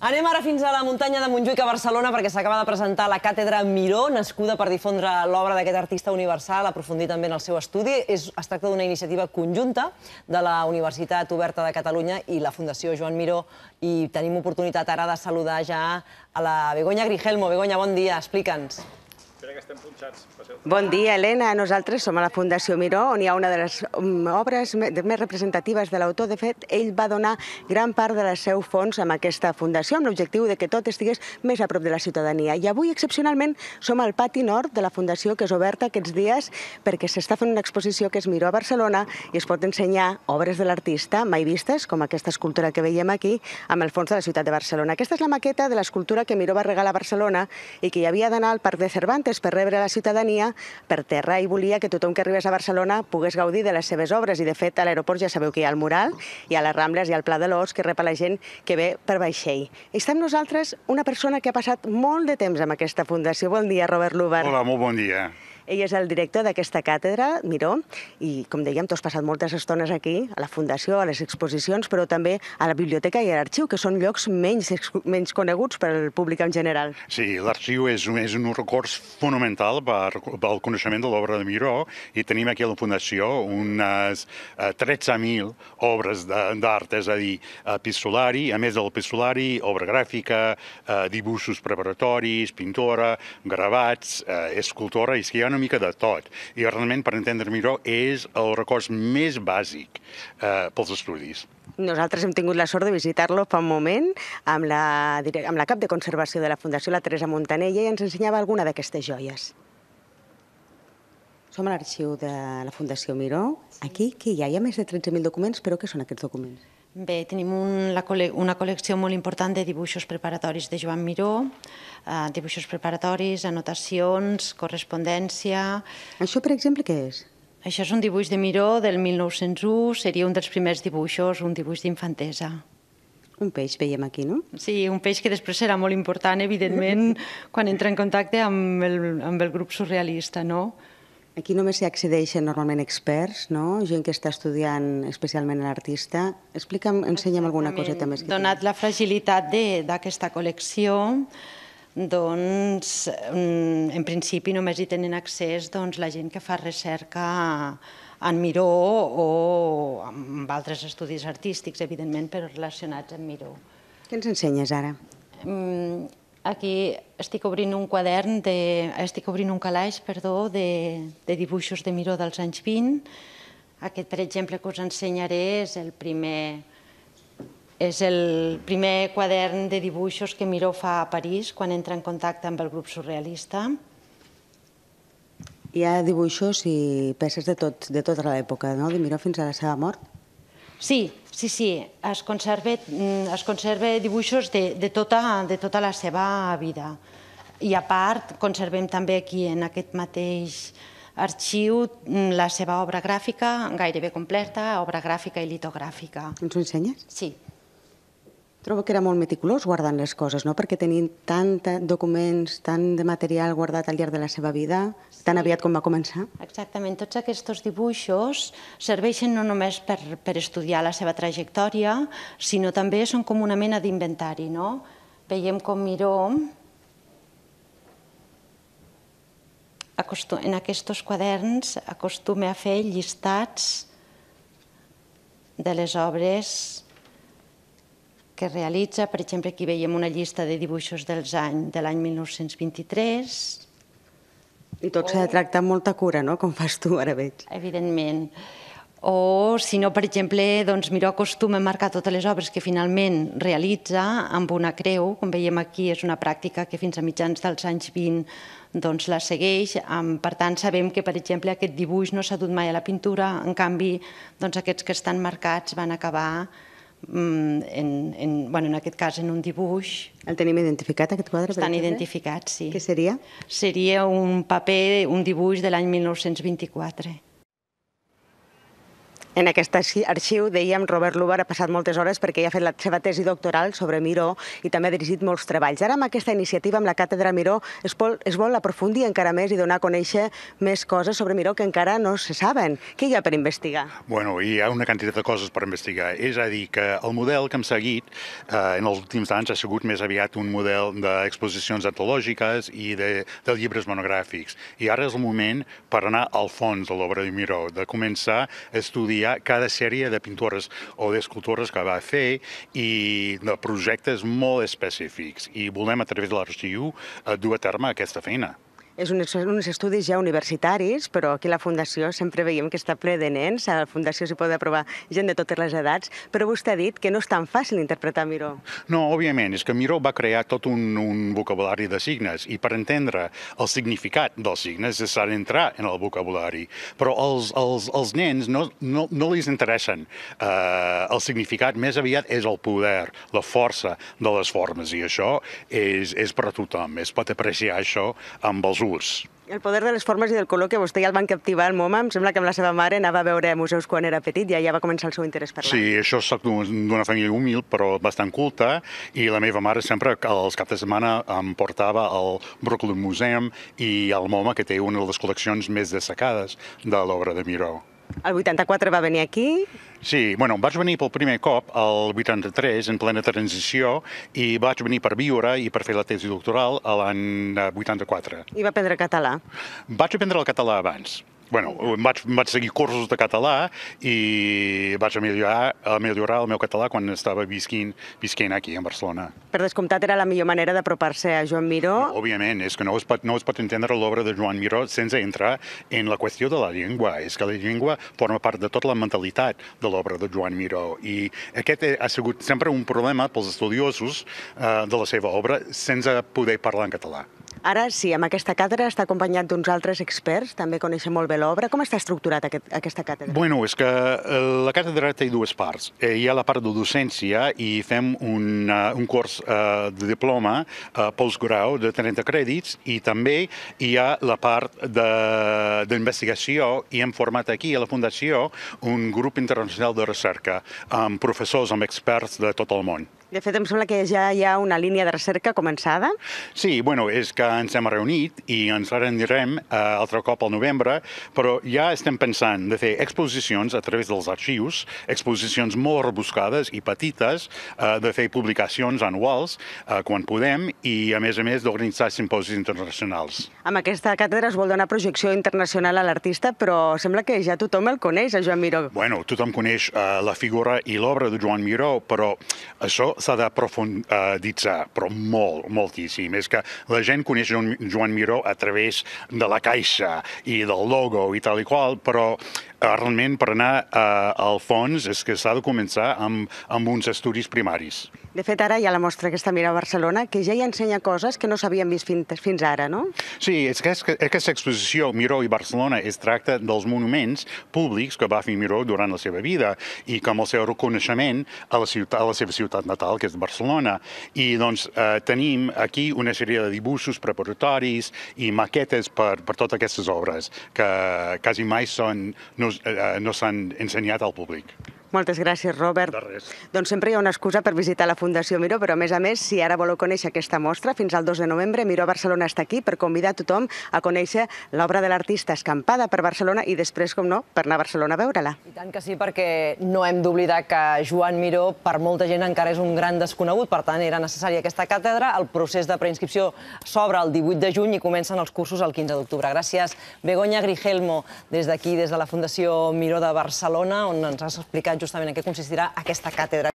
Anem ara fins a la muntanya de Montjuïc a Barcelona perquè s'acaba de presentar la càtedra Miró, nascuda per difondre l'obra d'aquest artista universal, aprofundir també en el seu estudi. És, es tracta d'una iniciativa conjunta de la Universitat Oberta de Catalunya i la Fundació Joan Miró i tenim oportunitat ara de saludar ja a la Begoña Grigelmo. Begoña, bon dia, explica'ns estem punxats. Bon dia, Helena. Nosaltres som a la Fundació Miró, on hi ha una de les mm, obres més representatives de l'autor. De fet, ell va donar gran part de les seus fons amb aquesta fundació, amb l'objectiu de que tot estigués més a prop de la ciutadania. I avui, excepcionalment, som al pati nord de la Fundació, que és oberta aquests dies perquè s'està fent una exposició que és Miró a Barcelona i es pot ensenyar obres de l'artista mai vistes, com aquesta escultura que veiem aquí, amb el fons de la ciutat de Barcelona. Aquesta és la maqueta de l'escultura que Miró va regalar a Barcelona i que hi havia d'anar al Parc de Cervantes per rebre la ciutadania per terra i volia que tothom que arribés a Barcelona pogués gaudir de les seves obres i de fet a l'aeroport ja sabeu que hi ha el mural, hi ha les Rambles, i al el Pla de l'Os que rep a la gent que ve per vaixell. Està amb nosaltres una persona que ha passat molt de temps amb aquesta fundació. Bon dia, Robert Luber. Hola, molt bon dia. Ell és el director d'aquesta càtedra, Miró, i com dèiem, tu has passat moltes estones aquí, a la Fundació, a les exposicions, però també a la biblioteca i a l'arxiu, que són llocs menys, menys coneguts pel públic en general. Sí, l'arxiu és, un, és un recurs fonamental per, pel coneixement de l'obra de Miró, i tenim aquí a la Fundació unes 13.000 eh, obres d'art, és a dir, epistolari, a més del epistolari, obra gràfica, eh, dibuixos preparatoris, pintora, gravats, eh, escultora, i si hi ha una mica de tot. I realment, per entendre millor, és el recurs més bàsic eh, pels estudis. Nosaltres hem tingut la sort de visitar-lo fa un moment amb la, amb la cap de conservació de la Fundació, la Teresa Montanella, i ens ensenyava alguna d'aquestes joies. Som a l'arxiu de la Fundació Miró. Aquí, que hi ha? Hi ha més de 13.000 documents, però què són aquests documents? Bé, tenim un, la una col·lecció molt important de dibuixos preparatoris de Joan Miró, eh, dibuixos preparatoris, anotacions, correspondència... Això, per exemple, què és? Això és un dibuix de Miró del 1901, seria un dels primers dibuixos, un dibuix d'infantesa. Un peix veiem aquí, no? Sí, un peix que després serà molt important, evidentment, quan entra en contacte amb el, amb el grup surrealista, no? Aquí només s'hi accedeixen normalment experts, no? gent que està estudiant especialment l'artista. Explica'm, ensenya'm alguna coseta més. Que Donat la fragilitat d'aquesta col·lecció, doncs, mm, en principi només hi tenen accés doncs, la gent que fa recerca en Miró o amb altres estudis artístics, evidentment, però relacionats amb Miró. Què ens ensenyes ara? Mm, Aquí estic obrint un quadern, de, estic obrint un calaix, perdó, de, de dibuixos de Miró dels anys 20. Aquest, per exemple, que us ensenyaré és el primer, és el primer quadern de dibuixos que Miró fa a París quan entra en contacte amb el grup surrealista. Hi ha dibuixos i peces de, tot, de tota l'època, no? de Miró fins a la seva mort? Sí, sí, sí, es conserva, mm, es conserva dibuixos de, de, tota, de tota la seva vida. I a part, conservem també aquí en aquest mateix arxiu mm, la seva obra gràfica gairebé completa, obra gràfica i litogràfica. Ens ho ensenyes? Sí. Trobo que era molt meticulós guardant les coses, no? Perquè tenint tant documents, tant de material guardat al llarg de la seva vida, sí. tan aviat com va començar. Exactament. Tots aquests dibuixos serveixen no només per, per estudiar la seva trajectòria, sinó també són com una mena d'inventari, no? Veiem com Miró, en aquests quaderns, acostuma a fer llistats de les obres que realitza. Per exemple, aquí veiem una llista de dibuixos dels anys de l'any 1923. I tot s'ha de tractar amb molta cura, no?, com fas tu, ara veig. Evidentment. O, si no, per exemple, doncs, Miró acostuma a marcar totes les obres que finalment realitza amb una creu. Com veiem aquí, és una pràctica que fins a mitjans dels anys 20 doncs, la segueix. Per tant, sabem que, per exemple, aquest dibuix no s'ha dut mai a la pintura. En canvi, doncs, aquests que estan marcats van acabar Mm, en, en, bueno, en aquest cas en un dibuix. El tenim identificat, aquest quadre? Estan identificats, sí. Què seria? Seria un paper, un dibuix de l'any 1924. En aquest arxiu, dèiem, Robert Lubar ha passat moltes hores perquè ja ha fet la seva tesi doctoral sobre Miró i també ha dirigit molts treballs. Ara, amb aquesta iniciativa, amb la Càtedra Miró, es, vol, es vol aprofundir encara més i donar a conèixer més coses sobre Miró que encara no se saben. Què hi ha per investigar? Bueno, hi ha una quantitat de coses per investigar. És a dir, que el model que hem seguit eh, en els últims anys ha sigut més aviat un model d'exposicions antològiques i de, de llibres monogràfics. I ara és el moment per anar al fons de l'obra de Miró, de començar a estudiar estudiar cada sèrie de pintores o d'escultores que va fer i de projectes molt específics. I volem, a través de l'arxiu, eh, dur a terme aquesta feina. És un, uns estudis ja universitaris, però aquí a la Fundació sempre veiem que està ple de nens. A la Fundació s'hi pot aprovar gent de totes les edats, però vostè ha dit que no és tan fàcil interpretar Miró. No, òbviament, és que Miró va crear tot un, un vocabulari de signes i per entendre el significat dels signes necessari entrar en el vocabulari, però els, els, els nens no, no, no li interessen. Uh, el significat més aviat és el poder, la força de les formes, i això és, és per a tothom. Es pot apreciar això amb els ulls núvols. El poder de les formes i del color que vostè ja el van captivar al MoMA, em sembla que amb la seva mare anava a veure museus quan era petit i ja va començar el seu interès per l'art. Sí, això soc d'una família humil però bastant culta i la meva mare sempre els caps de setmana em portava al Brooklyn Museum i al MoMA que té una de les col·leccions més destacades de l'obra de Miró. El 84 va venir aquí. Sí, bueno, vaig venir pel primer cop al 83, en plena transició, i vaig venir per viure i per fer la tesi doctoral a l'any 84. I va aprendre català? Vaig aprendre el català abans bueno, em vaig, em vaig seguir cursos de català i vaig millorar, millorar el meu català quan estava visquint, visquint aquí, a Barcelona. Per descomptat, era la millor manera d'apropar-se a Joan Miró? No, òbviament, és que no es pot, no es pot entendre l'obra de Joan Miró sense entrar en la qüestió de la llengua. És que la llengua forma part de tota la mentalitat de l'obra de Joan Miró i aquest ha sigut sempre un problema pels estudiosos eh, de la seva obra sense poder parlar en català. Ara sí, amb aquesta càtedra està acompanyat d'uns altres experts, també coneixen molt bé l'obra. Com està estructurat aquest, aquesta càtedra? Bueno, és que eh, la càtedra té dues parts. Eh, hi ha la part de docència i fem un, eh, un curs de diploma postgrau de 30 crèdits i també hi ha la part d'investigació i hem format aquí a la Fundació un grup internacional de recerca amb professors, amb experts de tot el món. De fet, em sembla que ja hi ha una línia de recerca començada. Sí, bueno, és que ens hem reunit i ens rendirem eh, altre cop al novembre, però ja estem pensant de fer exposicions a través dels arxius, exposicions molt rebuscades i petites, eh, de fer publicacions anuals eh, quan podem i, a més a més, d'organitzar simposis internacionals. Amb aquesta càtedra es vol donar projecció internacional a l'artista, però sembla que ja tothom el coneix, a Joan Miró. Bueno, tothom coneix eh, la figura i l'obra de Joan Miró, però això s'ha d'aprofunditzar, eh, però molt, moltíssim. És que la gent coneix Joan Miró a través de la caixa i del logo i tal i qual, però Eh, realment per anar a, eh, al fons és que s'ha de començar amb, amb uns estudis primaris. De fet, ara hi ha la mostra que està mira a Barcelona, que ja hi ensenya coses que no s'havien vist fins, fins ara, no? Sí, és que aquesta exposició Miró i Barcelona es tracta dels monuments públics que va fer Miró durant la seva vida i com el seu reconeixement a la, ciutat, a la seva ciutat natal, que és Barcelona. I doncs eh, tenim aquí una sèrie de dibuixos preparatoris i maquetes per, per totes aquestes obres, que quasi mai són, no Eh, eh, no, s'han ensenyat al públic. Moltes gràcies, Robert. De res. Doncs sempre hi ha una excusa per visitar la Fundació Miró, però a més a més, si ara voleu conèixer aquesta mostra, fins al 2 de novembre, Miró Barcelona està aquí per convidar tothom a conèixer l'obra de l'artista escampada per Barcelona i després, com no, per anar a Barcelona a veure-la. I tant que sí, perquè no hem d'oblidar que Joan Miró, per molta gent, encara és un gran desconegut, per tant, era necessària aquesta càtedra. El procés de preinscripció s'obre el 18 de juny i comencen els cursos el 15 d'octubre. Gràcies, Begoña Grigelmo, des d'aquí, des de la Fundació Miró de Barcelona, on ens has explicat justament en què consistirà aquesta càtedra.